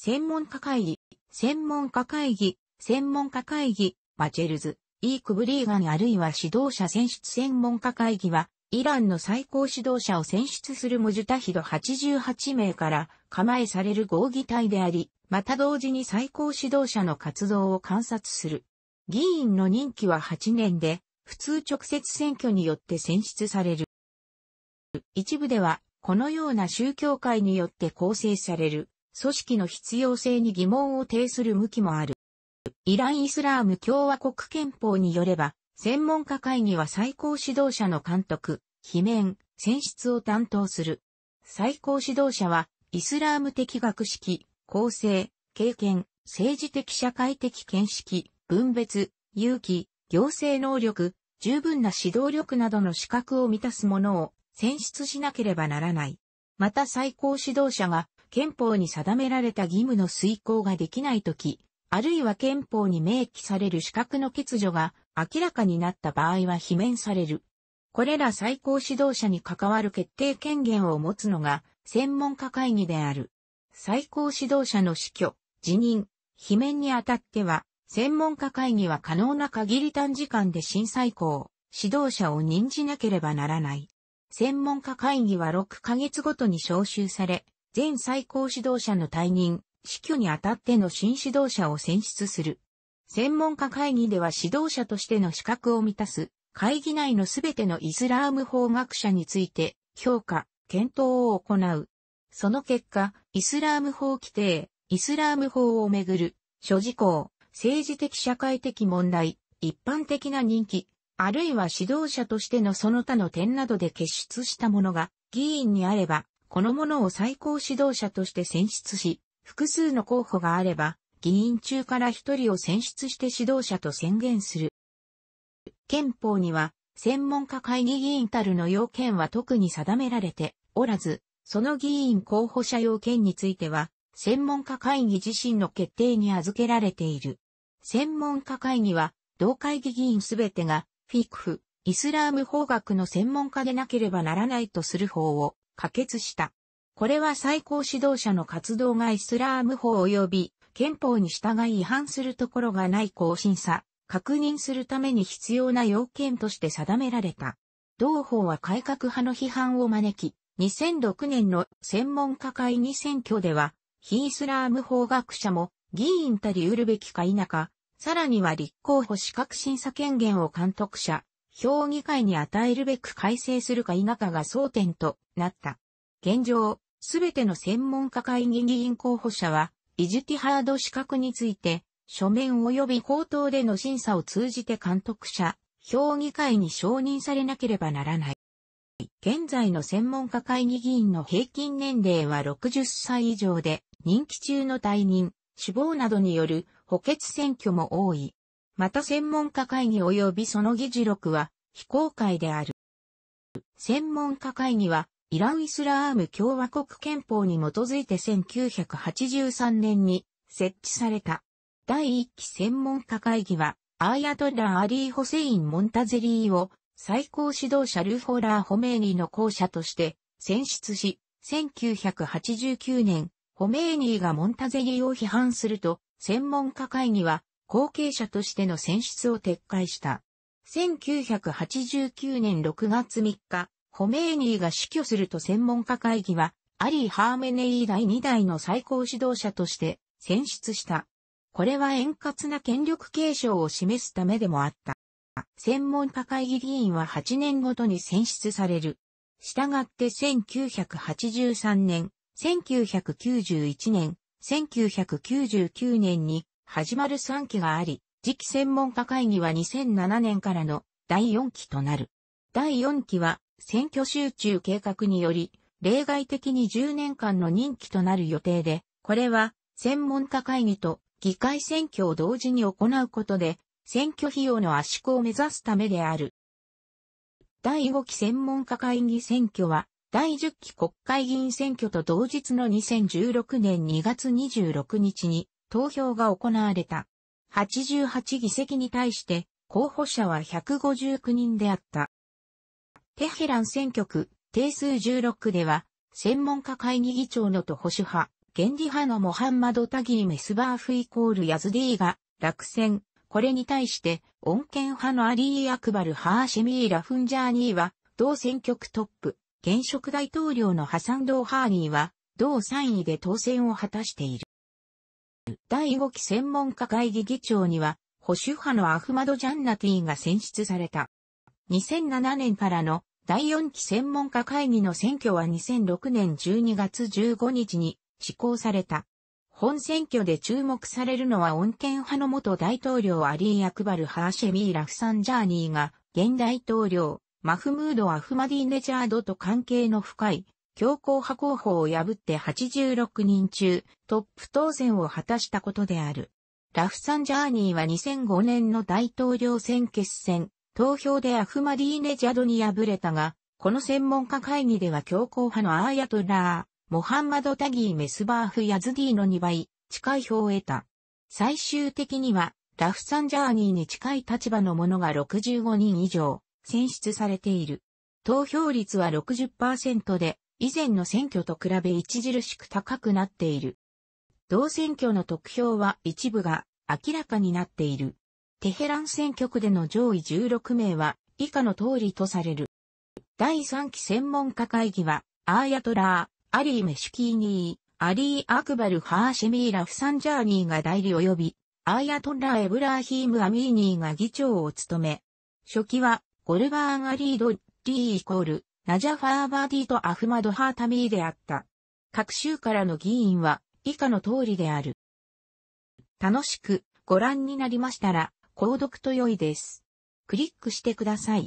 専門家会議、専門家会議、専門家会議、バチェルズ、イークブリーガンあるいは指導者選出専門家会議は、イランの最高指導者を選出するムジュタヒド88名から構えされる合議体であり、また同時に最高指導者の活動を観察する。議員の任期は8年で、普通直接選挙によって選出される。一部では、このような宗教会によって構成される組織の必要性に疑問を呈する向きもある。イラン・イスラーム共和国憲法によれば、専門家会議は最高指導者の監督、罷免、選出を担当する。最高指導者は、イスラーム的学識、構成、経験、政治的社会的見識、分別、勇気、行政能力、十分な指導力などの資格を満たすものを選出しなければならない。また最高指導者が憲法に定められた義務の遂行ができないとき、あるいは憲法に明記される資格の欠如が明らかになった場合は罷免される。これら最高指導者に関わる決定権限を持つのが専門家会議である。最高指導者の死去、辞任、罷免にあたっては、専門家会議は可能な限り短時間で新最高、指導者を任じなければならない。専門家会議は6ヶ月ごとに招集され、全最高指導者の退任、死去にあたっての新指導者を選出する。専門家会議では指導者としての資格を満たす、会議内のすべてのイスラーム法学者について、評価、検討を行う。その結果、イスラーム法規定、イスラーム法をめぐる、諸事項、政治的社会的問題、一般的な人気、あるいは指導者としてのその他の点などで結出したものが、議員にあれば、このものを最高指導者として選出し、複数の候補があれば、議員中から一人を選出して指導者と宣言する。憲法には、専門家会議議員たるの要件は特に定められておらず、その議員候補者要件については、専門家会議自身の決定に預けられている。専門家会議は、同会議議員すべてが、フィクフ、イスラーム法学の専門家でなければならないとする法を可決した。これは最高指導者の活動がイスラーム法及び憲法に従い違反するところがない更新さ、確認するために必要な要件として定められた。同法は改革派の批判を招き、2006年の専門家会議選挙では、非イスラーム法学者も議員たり得るべきか否か、さらには立候補資格審査権限を監督者、評議会に与えるべく改正するか否かが争点となった。現状、すべての専門家会議議員候補者は、イジティハード資格について、書面及び口頭での審査を通じて監督者、評議会に承認されなければならない。現在の専門家会議議員の平均年齢は60歳以上で、任期中の退任、死亡などによる補欠選挙も多い。また専門家会議及びその議事録は非公開である。専門家会議は、イラン・イスラーム共和国憲法に基づいて1983年に設置された。第1期専門家会議は、アーヤトラ・アリー・ホセイン・モンタゼリーを最高指導者ルフォラー・ホメーニの後者として選出し、1989年、ホメーニーがモンタゼリーを批判すると、専門家会議は後継者としての選出を撤回した。1989年6月3日、ホメーニーが死去すると専門家会議は、アリー・ハーメネイ第2代の最高指導者として選出した。これは円滑な権力継承を示すためでもあった。専門家会議議員は8年ごとに選出される。したがって1983年、1991年、1999年に始まる3期があり、次期専門家会議は2007年からの第4期となる。第4期は選挙集中計画により、例外的に10年間の任期となる予定で、これは専門家会議と議会選挙を同時に行うことで、選挙費用の圧縮を目指すためである。第5期専門家会議選挙は、第10期国会議員選挙と同日の2016年2月26日に投票が行われた。88議席に対して候補者は159人であった。テヘラン選挙区定数16では専門家会議議長のと保守派、原理派のモハンマド・タギー・メスバーフイコール・ヤズディーが落選。これに対して、穏健派のアリー・アクバル・ハーシェミー・ラフンジャーニーは、同選挙区トップ、現職大統領のハサンド・ハーニーは、同3位で当選を果たしている。第5期専門家会議議長には、保守派のアフマド・ジャンナティが選出された。2007年からの第4期専門家会議の選挙は2006年12月15日に施行された。本選挙で注目されるのは穏健派の元大統領アリー・アクバル・ハーシェミー・ラフサンジャーニーが現大統領マフムード・アフマディネジャードと関係の深い強硬派候補を破って86人中トップ当選を果たしたことである。ラフサンジャーニーは2005年の大統領選決戦、投票でアフマディーネジャドに敗れたが、この専門家会議では強硬派のアーヤトラー、モハンマド・タギー・メスバーフ・ヤズディの2倍、近い票を得た。最終的には、ラフサンジャーニーに近い立場の者が65人以上、選出されている。投票率は60%で、以前の選挙と比べ著しく高くなっている。同選挙の得票は一部が明らかになっている。テヘラン選挙区での上位16名は以下の通りとされる。第3期専門家会議は、アーヤトラー、アリー・メシュキーニー、アリー・アクバル・ハーシェミー・ラフサンジャーニーが代理及び、アーヤトラー・エブラーヒーム・アミーニーが議長を務め、初期は、ゴルバーン・アリード・リーイコール、ナジャ・ファーバーディとアフマド・ハータミーであった。各州からの議員は以下の通りである。楽しくご覧になりましたら、購読と良いです。クリックしてください。